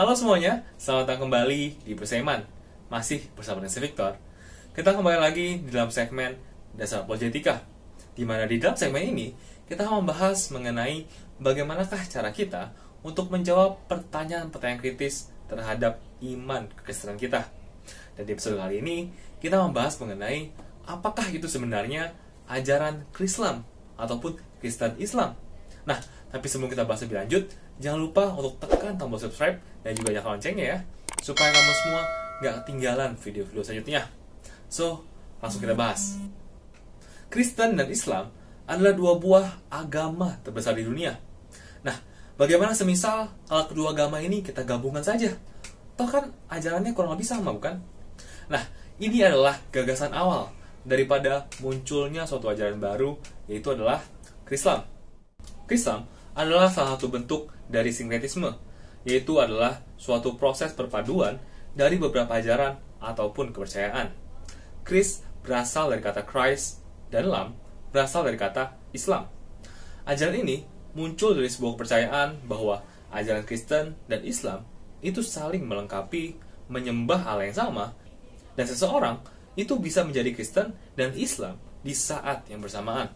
Halo semuanya, selamat datang kembali di Berseiman Masih bersama dengan Victor Kita kembali lagi di dalam segmen Dasar Apologetika di mana di dalam segmen ini kita akan membahas mengenai bagaimanakah cara kita untuk menjawab pertanyaan-pertanyaan kritis terhadap iman kekristenan kita. Dan di episode kali ini kita membahas mengenai apakah itu sebenarnya ajaran Krislam ataupun Kristen Islam Nah, tapi sebelum kita bahas lebih lanjut, jangan lupa untuk tekan tombol subscribe dan juga nyalakan loncengnya ya, supaya kamu semua nggak ketinggalan video-video selanjutnya. So, langsung kita bahas. Kristen dan Islam adalah dua buah agama terbesar di dunia. Nah, bagaimana semisal kalau kedua agama ini kita gabungkan saja? Toh kan ajarannya kurang lebih sama, bukan? Nah, ini adalah gagasan awal daripada munculnya suatu ajaran baru, yaitu adalah Kristen. Kisam adalah salah satu bentuk dari sinkretisme, yaitu adalah suatu proses perpaduan dari beberapa ajaran ataupun kepercayaan. Chris berasal dari kata Christ dan Lam berasal dari kata Islam. Ajaran ini muncul dari sebuah kepercayaan bahwa ajaran Kristen dan Islam itu saling melengkapi, menyembah hal yang sama, dan seseorang itu bisa menjadi Kristen dan Islam di saat yang bersamaan.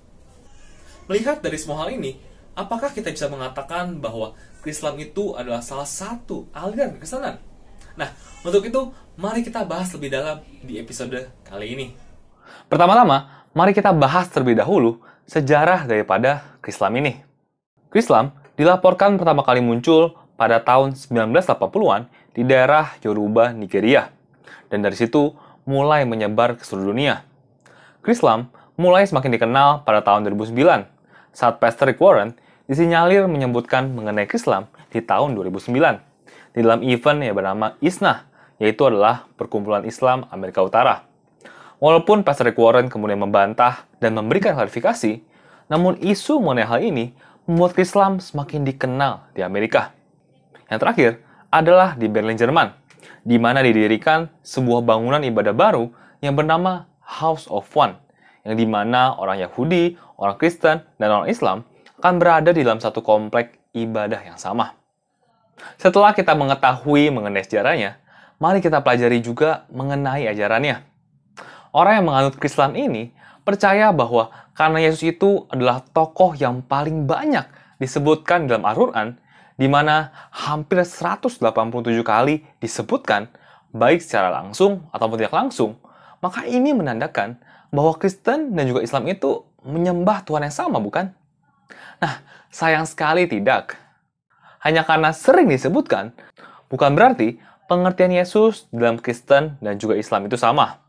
Melihat dari semua hal ini, Apakah kita bisa mengatakan bahwa Islam itu adalah salah satu aliran kesanan? Nah, untuk itu mari kita bahas lebih dalam di episode kali ini. Pertama-tama, mari kita bahas terlebih dahulu sejarah daripada Islam ini. Islam dilaporkan pertama kali muncul pada tahun 1980-an di daerah Yoruba, Nigeria. Dan dari situ mulai menyebar ke seluruh dunia. Islam mulai semakin dikenal pada tahun 2009 saat Pastor Rick Warren disinyalir menyebutkan mengenai Islam di tahun 2009 di dalam event yang bernama ISNA, yaitu adalah Perkumpulan Islam Amerika Utara. Walaupun Pastor Rick Warren kemudian membantah dan memberikan klarifikasi, namun isu mengenai hal ini membuat Islam semakin dikenal di Amerika. Yang terakhir adalah di Berlin, Jerman, di mana didirikan sebuah bangunan ibadah baru yang bernama House of One, yang dimana orang Yahudi, orang Kristen, dan orang Islam akan berada di dalam satu kompleks ibadah yang sama. Setelah kita mengetahui mengenai sejarahnya, mari kita pelajari juga mengenai ajarannya. Orang yang menganut Kristen ini percaya bahwa karena Yesus itu adalah tokoh yang paling banyak disebutkan dalam Al-Quran, di mana hampir 187 kali disebutkan, baik secara langsung ataupun tidak langsung, maka ini menandakan bahwa Kristen dan juga Islam itu menyembah Tuhan yang sama, bukan? Nah, sayang sekali tidak. Hanya karena sering disebutkan, bukan berarti pengertian Yesus dalam Kristen dan juga Islam itu sama.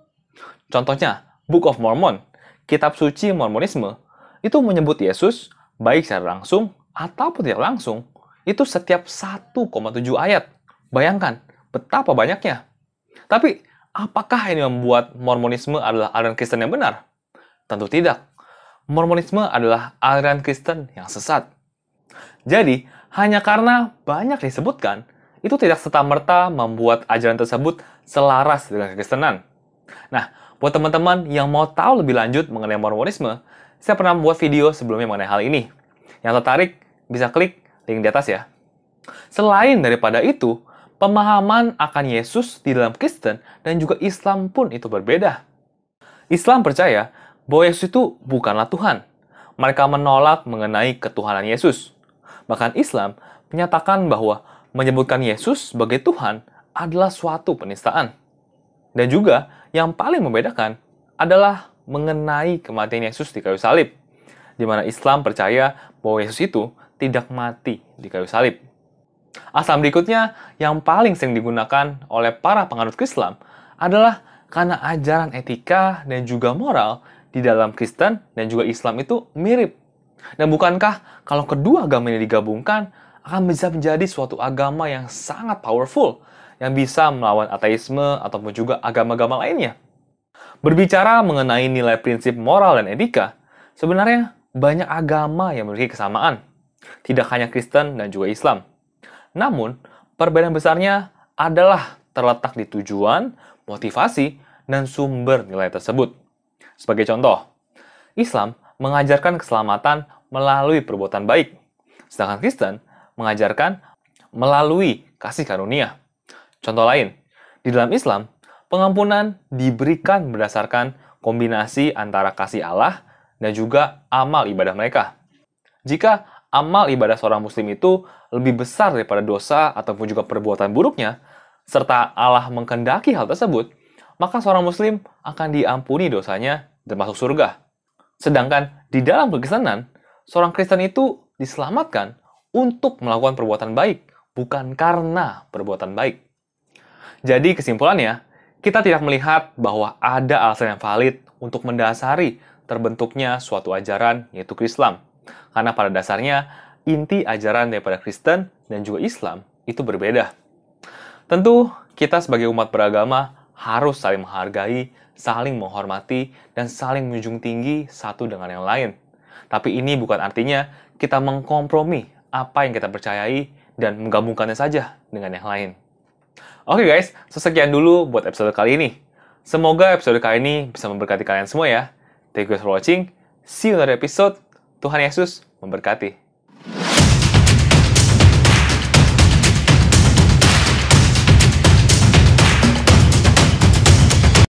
Contohnya, Book of Mormon, kitab suci Mormonisme, itu menyebut Yesus baik secara langsung ataupun tidak langsung, itu setiap 1,7 ayat. Bayangkan, betapa banyaknya. Tapi, apakah ini membuat Mormonisme adalah aliran Kristen yang benar? Tentu tidak. Mormonisme adalah aliran Kristen yang sesat. Jadi, hanya karena banyak disebutkan, itu tidak serta-merta membuat ajaran tersebut selaras dengan kekristenan. Nah, buat teman-teman yang mau tahu lebih lanjut mengenai Mormonisme, saya pernah membuat video sebelumnya mengenai hal ini. Yang tertarik, bisa klik link di atas ya. Selain daripada itu, pemahaman akan Yesus di dalam Kristen dan juga Islam pun itu berbeda. Islam percaya bahwa Yesus itu bukanlah Tuhan. Mereka menolak mengenai ketuhanan Yesus. Bahkan Islam menyatakan bahwa menyebutkan Yesus sebagai Tuhan adalah suatu penistaan. Dan juga yang paling membedakan adalah mengenai kematian Yesus di kayu salib, di mana Islam percaya bahwa Yesus itu tidak mati di kayu salib. Asal berikutnya yang paling sering digunakan oleh para penganut Islam adalah karena ajaran etika dan juga moral di dalam Kristen dan juga Islam itu mirip. Dan bukankah kalau kedua agama ini digabungkan akan bisa menjadi suatu agama yang sangat powerful yang bisa melawan ateisme ataupun juga agama-agama lainnya? Berbicara mengenai nilai prinsip moral dan etika, sebenarnya banyak agama yang memiliki kesamaan. Tidak hanya Kristen dan juga Islam. Namun, perbedaan besarnya adalah terletak di tujuan, motivasi, dan sumber nilai tersebut. Sebagai contoh, Islam mengajarkan keselamatan melalui perbuatan baik, sedangkan Kristen mengajarkan melalui kasih karunia. Contoh lain, di dalam Islam, pengampunan diberikan berdasarkan kombinasi antara kasih Allah dan juga amal ibadah mereka. Jika amal ibadah seorang muslim itu lebih besar daripada dosa ataupun juga perbuatan buruknya, serta Allah mengkendaki hal tersebut, maka seorang muslim akan diampuni dosanya dan masuk surga. Sedangkan di dalam kekristenan, seorang Kristen itu diselamatkan untuk melakukan perbuatan baik, bukan karena perbuatan baik. Jadi kesimpulannya, kita tidak melihat bahwa ada alasan yang valid untuk mendasari terbentuknya suatu ajaran yaitu Islam. Karena pada dasarnya inti ajaran daripada Kristen dan juga Islam itu berbeda. Tentu kita sebagai umat beragama harus saling menghargai, saling menghormati, dan saling menjunjung tinggi satu dengan yang lain. Tapi ini bukan artinya kita mengkompromi apa yang kita percayai dan menggabungkannya saja dengan yang lain. Oke okay guys, sesekian dulu buat episode kali ini. Semoga episode kali ini bisa memberkati kalian semua ya. Thank you for watching. See you in another episode. Tuhan Yesus memberkati.